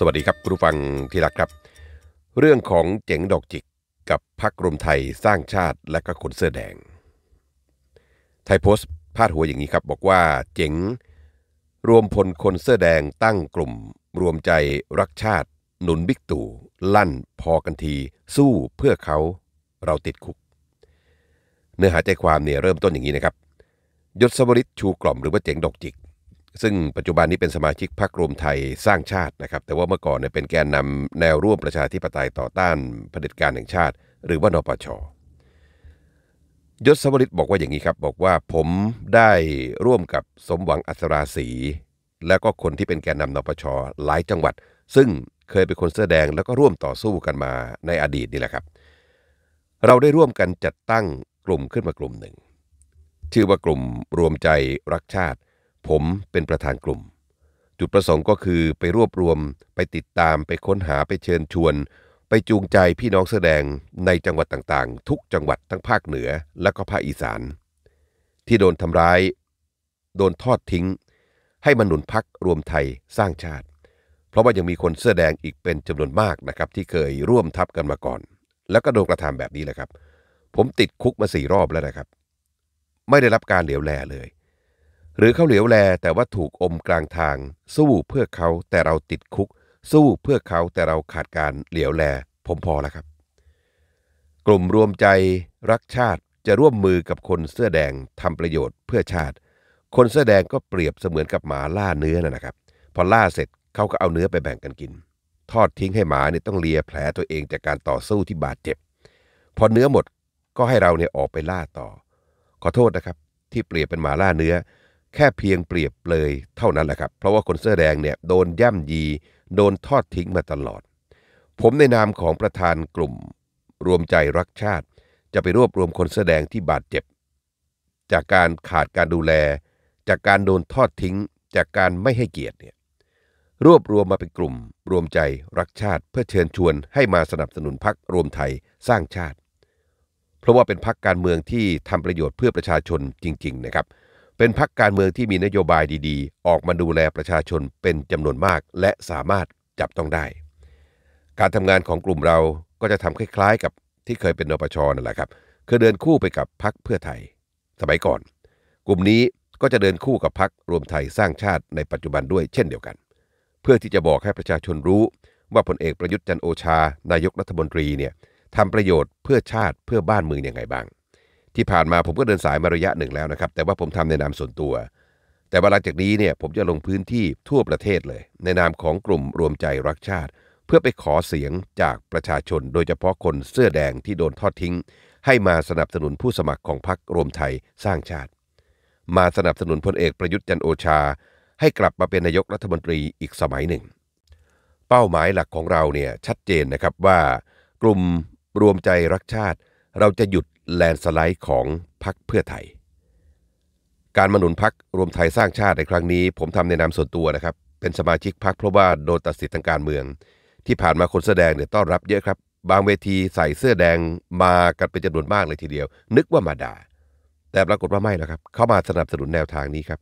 สวัสดีครับคุณูฟังที่รักครับ เรื่องของเจ๋งดอกจิกกับพักรวมไทยสร้างชาติและก็คนเสื้อแดง ไทยโพสต์พาดหัวอย่างนี้ครับบอกว่าเจ๋งรวมพลคนเสื้อแดงตั้งกลุ่ม รวมใจรักชาติหนุนบิ๊กตู่ลั่นพอกันที สู้เพื่อเขาเราติดคุก เนื้อหาใจความเนี่ยเริ่มต้นอย่างนี้นะครับยศวริศชูกล่อมหรือว่าเจ๋งดอกจิกซึ่งปัจจุบันนี้เป็นสมาชิกพรรครวมไทยสร้างชาตินะครับ แต่ว่าเมื่อก่อนเนี่ยเป็นแกนนำแนวร่วมประชาธิปไตยต่อต้านเผด็จการแห่งชาติ หรือว่านปชยศสวริตบอกว่าอย่างนี้ครับ บอกว่าผมได้ร่วมกับสมหวังอัศราศีและก็คนที่เป็นแกนนำนปชหลายจังหวัด ซึ่งเคยเป็นคนเสื้อแดงแล้วก็ร่วมต่อสู้กันมาในอดีตนี่แหละครับ เราได้ร่วมกันจัดตั้งกลุ่มขึ้นมากลุ่มหนึ่งชื่อว่ากลุ่มรวมใจรักชาติผมเป็นประธานกลุ่ม จุดประสงค์ก็คือไปรวบรวมไปติดตามไปค้นหาไปเชิญชวน ไปจูงใจพี่น้องแสดง ในจังหวัดต่างๆ ทุกจังหวัดทั้งภาคเหนือ และก็ภาคอีสาน ที่โดนทำร้าย โดนทอดทิ้ง ให้มนุนพักรวมไทยสร้างชาติ เพราะว่ายังมีคนแสดงอีกเป็นจำนวนมากนะครับ ที่เคยร่วมทับกันมาก่อน แล้วก็โดนกระทำแบบนี้แหละครับ ผมติดคุกมาสี่รอบแล้วนะครับ ไม่ได้รับการเหลียวแลเลยหรือเขาเหลียวแลแต่ว่าถูกอมกลางทางสู้เพื่อเขาแต่เราติดคุก สู้เพื่อเขาแต่เราขาดการเหลียวแลผมพอแล้วครับ กลุ่มรวมใจรักชาติจะร่วมมือกับคนเสื้อแดงทำประโยชน์เพื่อชาติ คนเสื้อแดงก็เปรียบเสมือนกับหมาล่าเนื้อนะครับ พอล่าเสร็จเขาก็เอาเนื้อไปแบ่งกันกิน ทอดทิ้งให้หมาเนี่ยต้องเลียแผลตัวเองจากการต่อสู้ที่บาดเจ็บ พอเนื้อหมดก็ให้เราเนี่ยออกไปล่าต่อ ขอโทษนะครับ ที่เปรียบเป็นหมาล่าเนื้อแค่เพียงเปรียบเลยเท่านั้นแหละครับเพราะว่าคนเสื้อแดงเนี่ยโดนย่ำยีโดนทอดทิ้งมาตลอด ผมในนามของประธานกลุ่มรวมใจรักชาติ จะไปรวบรวมคนเสื้อแดงที่บาดเจ็บ จากการขาดการดูแลจากการโดนทอดทิ้งจากการไม่ให้เกียรติเนี่ยรวบรวมมาเป็นกลุ่ม รวมใจรักชาติเพื่อเชิญชวนให้มาสนับสนุนพักรวมไทยสร้างชาติ เพราะว่าเป็นพักการเมืองที่ทำประโยชน์เพื่อประชาชนจริง ๆนะครับเป็นพักการเมืองที่มีนโยบายดี ๆ ออกมาดูแลประชาชนเป็นจำนวนมาก และสามารถจับต้องได้ การทำงานของกลุ่มเราก็จะทำคล้าย ๆ กับที่เคยเป็นนปชนั่นแหละครับคือเดินคู่ไปกับพักเพื่อไทย สมัยก่อน กลุ่มนี้ก็จะเดินคู่กับพักรวมไทยสร้างชาติในปัจจุบันด้วยเช่นเดียวกัน เพื่อที่จะบอกให้ประชาชนรู้ว่าพลเอกประยุทธ์จันโอชา นายกรัฐมนตรีเนี่ยทำประโยชน์เพื่อชาติเพื่อบ้านเมืองอย่างไงบ้างที่ผ่านมาผมก็เดินสายมาระยะหนึ่งแล้วนะครับ แต่ว่าผมทำในนามส่วนตัว แต่ว่าหลังจากนี้เนี่ยผมจะลงพื้นที่ทั่วประเทศเลย ในนามของกลุ่มรวมใจรักชาติ เพื่อไปขอเสียงจากประชาชน โดยเฉพาะคนเสื้อแดงที่โดนทอดทิ้ง ให้มาสนับสนุนผู้สมัครของพรรครวมไทยสร้างชาติ มาสนับสนุนพลเอกประยุทธ์จันโอชา ให้กลับมาเป็นนายกรัฐมนตรีอีกสมัยหนึ่ง เป้าหมายหลักของเราเนี่ยชัดเจนนะครับว่า กลุ่มรวมใจรักชาติเราจะหยุดแลนสไลด์ของพรรคเพื่อไทย การมาหนุนพรรครวมไทยสร้างชาติในครั้งนี้ ผมทำในนามส่วนตัวนะครับ เป็นสมาชิกพรรคเพราะว่าโดนตัดสิทธิทางการเมือง ที่ผ่านมาคนแสดงเนี่ยต้อนรับเยอะครับ บางเวทีใส่เสื้อแดงมากันเป็นจำนวนมากเลยทีเดียว นึกว่ามาด่า แต่ปรากฏว่าไม่นะครับ เขามาสนับสนุนแนวทางนี้ครับ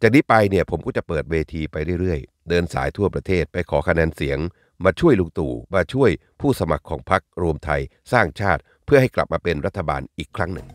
จากนี้ไปเนี่ยผมก็จะเปิดเวทีไปเรื่อยๆ เดินสายทั่วประเทศไปขอคะแนนเสียง มาช่วยลุงตู่มาช่วยผู้สมัครของพรรครวมไทยสร้างชาติเพื่อให้กลับมาเป็นรัฐบาลอีกครั้งหนึ่ง